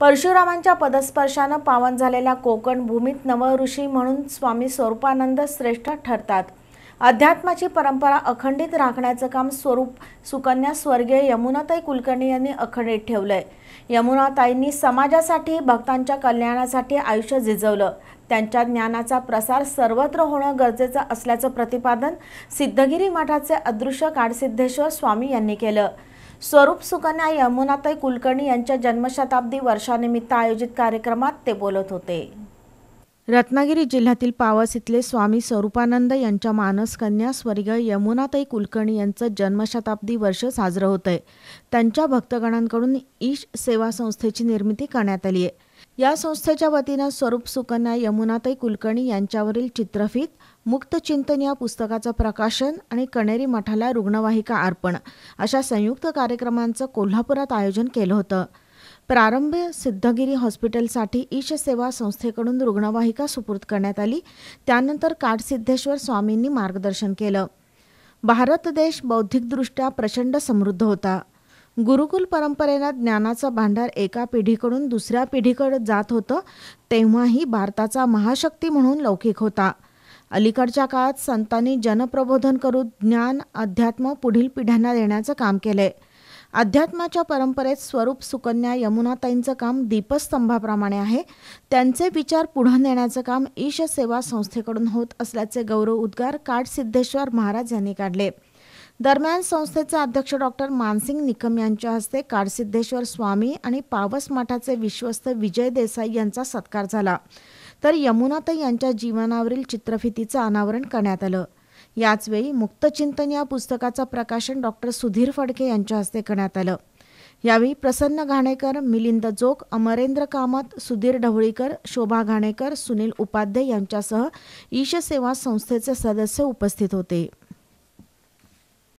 परशुरामांच्या पदस्पर्शानं पावन झालेल्या कोकण भूमीत नवऋषी म्हणून स्वामी स्वरूपानंद श्रेष्ठ ठरतात अध्यात्माची परंपरा अखंडित राखण्याचं काम स्वरूप सुकन्या स्वर्गीय यमुनाताई कुलकर्णी यांनी अखंडित ठेवलंय यमुनाताईंनी समाजासाठी भक्तांच्या कल्याणासाठी आयुष्य झिजवलं त्यांच्या ज्ञानाचा प्रसार सर्वत्र होणं गरजेचं असल्याचं प्रतिपादन सिद्धगिरी मठाचे अदृश्य काडसिद्धेश्वर स्वामी यांनी केलं स्वरूप सुकन्या यमुनाताई कुलकर्णी यांच्या जन्मशताब्दी वर्षानिमित्त आयोजित कार्यक्रमात ते बोलत होते रत्नागिरी जिल्ह्यातील पावस इथले स्वामी स्वरूपानंद यांच्या मानसकन्या स्वर्गीय यमुनाताई कुलकर्णी यांचं जन्मशताब्दी वर्ष साजरं होत आहे त्यांच्या भक्तगणांकडून ईश सेवा संस्थेची निर्मिती करण्यात आली आहे या संस्थेच्या वतीनं स्वरूप सुकन्या यमुनाताई कुलकर्णी यांच्यावरील चित्रफित मुक्त या पुस्तकाचं प्रकाशन आणि कणेरी मठाला रुग्णवाहिका अर्पण अशा संयुक्त कार्यक्रमांचं कोल्हापुरात आयोजन केलं होतं प्रारंभ सिद्धगिरी हॉस्पिटलसाठी ईश सेवा संस्थेकडून रुग्णवाहिका सुपूर्द करण्यात आली त्यानंतर सिद्धेश्वर स्वामींनी मार्गदर्शन केलं भारत देश बौद्धिकदृष्ट्या प्रचंड समृद्ध होता गुरुकुल परंपरेनं ज्ञानाचा भांडार एका पिढीकडून दुसऱ्या पिढीकडे जात होतं तेव्हाही भारताचा महाशक्ती म्हणून लौकिक होता अलीकडच्या काळात संतांनी जनप्रबोधन करून ज्ञान अध्यात्म पुढील पिढ्यांना देण्याचं काम केलंय अध्यात्माच्या परंपरेत स्वरूप सुकन्या यमुनाताईंचं काम दीपस्तंभाप्रमाणे आहे त्यांचे विचार पुढे नेण्याचं काम ईश सेवा संस्थेकडून होत असल्याचे गौरव उद्गार काठ सिद्धेश्वर महाराज यांनी काढले दरम्यान संस्थेचे अध्यक्ष डॉक्टर मानसिंग निकम यांच्या हस्ते काडसिद्धेश्वर स्वामी आणि पावस मठाचे विश्वस्त विजय देसाई यांचा सत्कार झाला तर यमुनाताई यांच्या जीवनावरील चित्रफितीचं अनावरण करण्यात आलं याचवेळी मुक्तचिंतन या पुस्तकाचं प्रकाशन डॉक्टर सुधीर फडके यांच्या हस्ते करण्यात आलं यावेळी प्रसन्न घाणेकर मिलिंद जोग अमरेंद्र कामत सुधीर ढवळीकर शोभा घाणेकर सुनील उपाध्ये यांच्यासह ईशसेवा संस्थेचे सदस्य उपस्थित होते